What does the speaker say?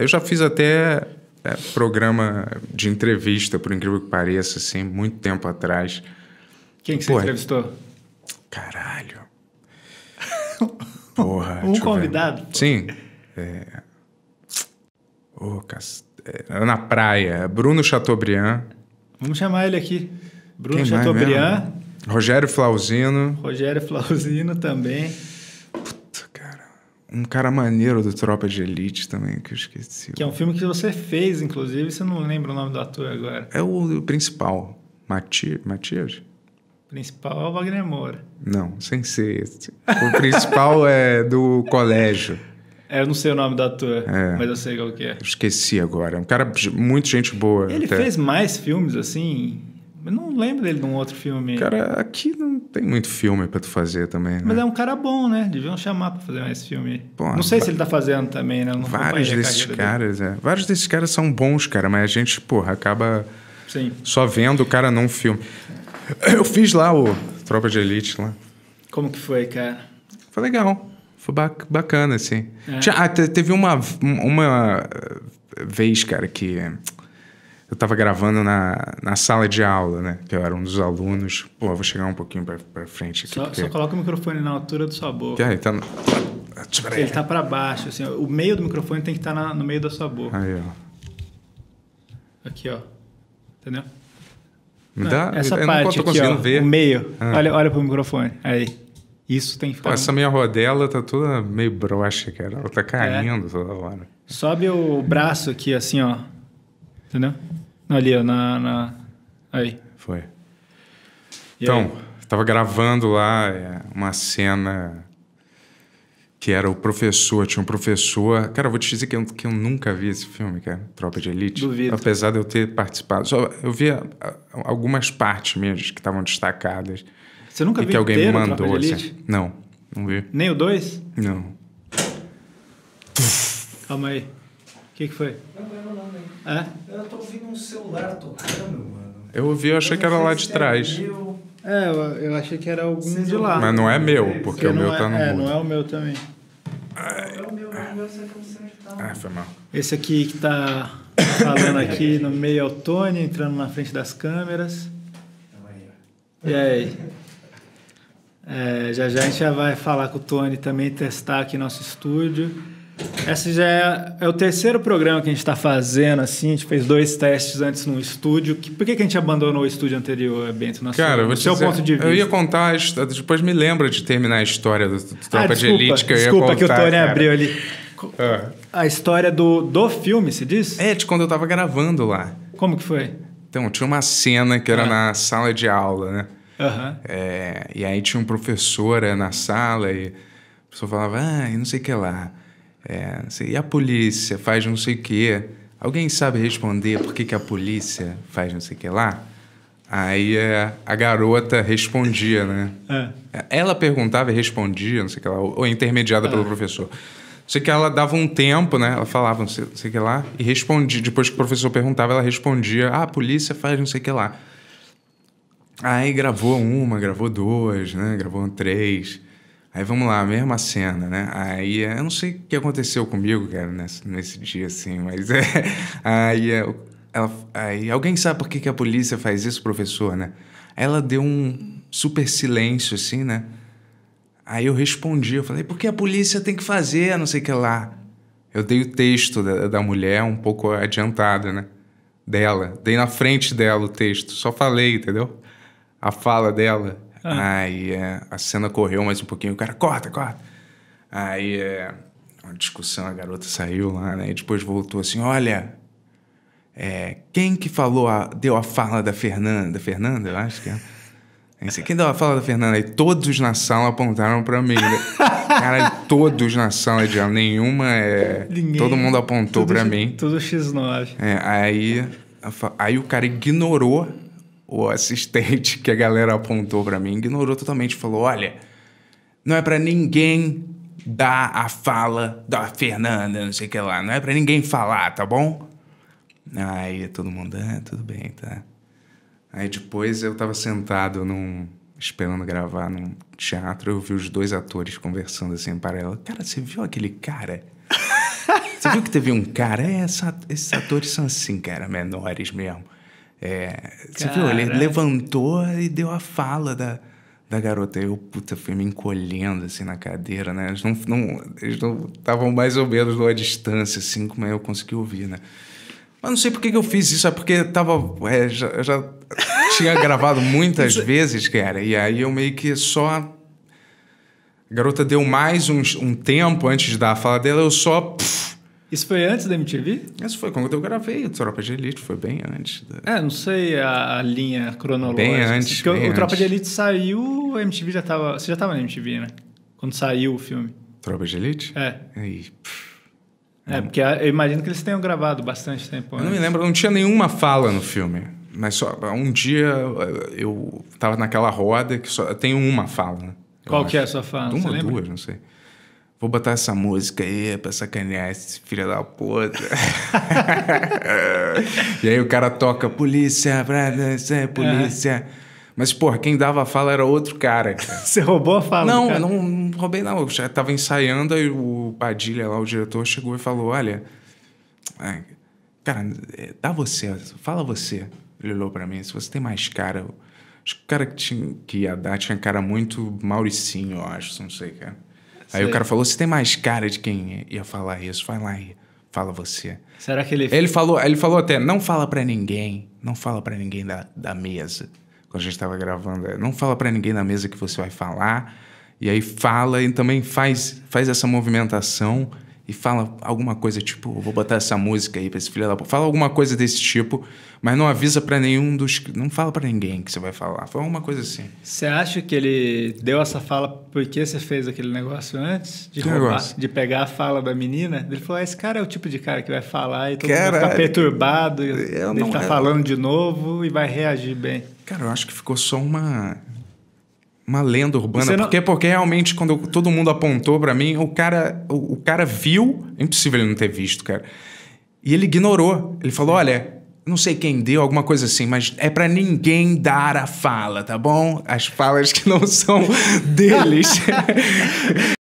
Eu já fiz até é, programa de entrevista, por incrível que pareça, assim, muito tempo atrás. Quem que você entrevistou? Caralho. Porra. um convidado? Sim. É... Oh, cast... é, na praia. Bruno Chateaubriand. Vamos chamar ele aqui. Bruno Quem Chateaubriand. Rogério Flauzino. Rogério Flauzino também um cara maneiro do Tropa de Elite também, que eu esqueci. Que é um filme que você fez, inclusive, você não lembra o nome do ator agora. É o principal, Mati Matias? Principal é o Wagner Moura. Não, sem ser esse. O principal é do colégio. É, eu não sei o nome do ator, é. mas eu sei qual que é. Esqueci agora. É um cara, muito gente boa. Ele até. fez mais filmes assim? Eu não lembro dele de um outro filme. Cara, aqui não tem muito filme pra tu fazer também, né? Mas é um cara bom, né? Deviam chamar pra fazer mais filme. Pô, não sei se ele tá fazendo também, né? vários desses caras, dele. é. Vários desses caras são bons, cara, mas a gente, porra, acaba Sim. só vendo o cara num filme. Eu fiz lá o Tropa de Elite lá. Como que foi, cara? Foi legal. Foi bacana, assim. É. Tinha, ah, teve uma, uma vez, cara, que eu tava gravando na, na sala de aula, né? Que eu era um dos alunos. Pô, vou chegar um pouquinho para frente aqui. Só, porque... só, coloca o microfone na altura da sua boca. Que aí, tá no... Ele tá para baixo, assim. O meio do microfone tem que estar tá no meio da sua boca. Aí, ó. Aqui, ó. Entendeu? Me dá, essa eu parte não tô aqui, ó, ver. o meio. Ah. Olha, olha pro microfone. Aí. Isso tem que ficar... Pô, essa minha rodela tá toda meio broxa, cara. Ela tá caindo é. toda hora. Sobe o braço aqui, assim, ó. Entendeu? Ali, ó, na. na... Aí. Foi. então, estava gravando lá é, uma cena que era o professor, tinha um professor. Cara, eu vou te dizer que eu, que eu nunca vi esse filme, que é Tropa de Elite. Duvido. Apesar de eu ter participado. Só eu vi algumas partes mesmo que estavam destacadas. Você nunca viu que alguém me mandou Tropa de assim. Elite? Assim. Não, não vi. Nem o dois? Não. Calma aí. O que, que foi? Não, não, não, não. Hã? Eu tô ouvindo um celular tocando, mano. Eu ouvi, eu achei eu que era lá de trás. É meu... É, eu, eu, achei que era algum Vocês de lá. Mas não é meu, porque, o meu tá é, tá no é, não é o meu também. Ai, é o meu, é o meu, como você assim, tá Ah, foi mal. Esse aqui que tá falando aqui no meio é o Tony, entrando na frente das câmeras. E aí? É, já já a gente já vai falar com o Tony também, testar aqui nosso estúdio. Esse já é, é, o terceiro programa que a gente está fazendo, assim. A gente fez dois testes antes no estúdio. Que, por que, que a gente abandonou o estúdio anterior, Bento? Na Cara, sua, no seu dizer, ponto de vista. Eu ia contar, depois me lembra de terminar a história do, do Tropa ah, de Elite que eu ia desculpa contar. Desculpa que o Tony abriu ali. Ah. A história do, do filme, se diz? É, de quando eu estava gravando lá. Como que foi? Então, tinha uma cena que era ah. na sala de aula, né? Uhum. É, e aí tinha um professor é, na sala e a pessoa falava, ah, e não sei o que lá. É, assim, e a polícia faz não sei o quê. Alguém sabe responder por que, que a polícia faz não sei o que lá? Aí é, a garota respondia, né? É. Ela perguntava e respondia, não sei o que lá, ou intermediada é. pelo professor. não Sei o que ela dava um tempo, né? Ela falava não sei, não sei o que lá e respondia. Depois que o professor perguntava, ela respondia: Ah, a polícia faz não sei o que lá. Aí gravou uma, gravou duas, né? Gravou três. Aí vamos lá, mesma cena, né? Aí eh, eu não sei o que aconteceu comigo, cara, nesse, nesse dia assim, mas é. Aí, eh, ela, aí alguém sabe por que, que a polícia faz isso, professor, né? Ela deu um super silêncio, assim, né? Aí eu respondi, eu falei, é porque a polícia tem que fazer, não sei o que lá. Eu dei o texto da, da mulher um pouco adiantado, né? Dela. Dei na frente dela o texto, só falei, entendeu? A fala dela. Ah. Aí é, a cena correu mais um pouquinho, o cara, corta, corta. Aí é, uma discussão, a garota saiu lá, né? E depois voltou assim, olha, é, quem que falou, a, deu a fala da Fernanda? Fernanda, eu acho que é. Quem deu a fala da Fernanda? E todos na sala apontaram para mim. Né? Cara, todos na sala de aula, nenhuma é. Ninguém, todo mundo apontou para mim. Tudo X9. É, aí, aí o cara ignorou o assistente que a galera apontou para mim ignorou totalmente, falou: "Olha, não é para ninguém dar a fala da Fernanda, não sei o que lá, não é para ninguém falar, tá bom?" Aí todo mundo, ah, tudo bem, tá. Aí depois eu tava sentado num esperando gravar num teatro, eu vi os dois atores conversando assim em paralelo. Cara, você viu aquele cara? Você viu que teve um cara? É, essa, esses atores são assim, cara, menores mesmo. É, você viu? Ele levantou e deu a fala da, da garota. Eu, puta, fui me encolhendo assim na cadeira, né? Eles não estavam mais ou menos numa distância, assim, como eu consegui ouvir, né? Mas não sei por que, que eu fiz isso, é porque tava. É, já, já tinha gravado muitas vezes, cara, e aí eu meio que só. A garota deu mais um, um tempo antes de dar a fala dela, eu só. Pff, isso foi antes da MTV? Isso foi quando eu gravei o Tropa de Elite, foi bem antes. Da... É, não sei a, a linha cronológica. Bem assim, antes, Porque bem o, antes. o Tropa de Elite saiu, a MTV já estava... Você já estava na MTV, né? Quando saiu o filme. Tropa de Elite? É. Aí, É, porque eu imagino que eles tenham gravado bastante tempo. Antes. Eu não me lembro, não tinha nenhuma fala no filme. Mas só um dia eh, eu tava naquela roda que só tem uma fala. Né? Qual que é a sua fala? Uma ou duas, não sei. Vou botar essa música aí pra sacanear esse filho da puta. e aí o cara toca polícia, brada, polícia. É. Mas, porra, quem dava a fala era outro cara. Você roubou a fala? Não, cara? não, não roubei, não. Eu já tava ensaiando, aí o Padilha lá, o diretor, chegou e falou: Olha, cara, eh, dá você, fala você. Ele olhou para mim: Se você tem mais cara. Acho que o cara que, tinha, que ia dar tinha cara muito Mauricinho, eu acho, não sei, cara. Aí Sei. o cara falou: você tem mais cara de quem ia falar isso? Vai lá e fala você. Será que ele. Ele falou, ele falou até: não fala para ninguém, não fala para ninguém da, da mesa. Quando a gente tava gravando, não fala para ninguém da mesa que você vai falar. E aí fala e também faz, faz essa movimentação e fala alguma coisa tipo, vou botar essa música aí pra esse filho da Fala alguma coisa desse tipo, mas não avisa para nenhum dos. Não fala para ninguém que você vai falar. Fala alguma coisa assim. Você acha que ele deu essa fala porque você fez aquele negócio antes? De, roubar, negócio? de pegar a fala da menina? Ele falou: ah, esse cara é o tipo de cara que vai falar e todo cara, mundo vai ficar perturbado. Eu ele não, tá é falando de novo e vai reagir bem. Cara, eu acho que ficou só uma uma lenda urbana, não... porque, porque realmente quando eu, todo mundo apontou para mim, o cara, o, o, cara viu, é impossível ele não ter visto, cara. E ele ignorou. Ele falou: "Olha, não sei quem deu, alguma coisa assim, mas é para ninguém dar a fala, tá bom? As falas que não são deles."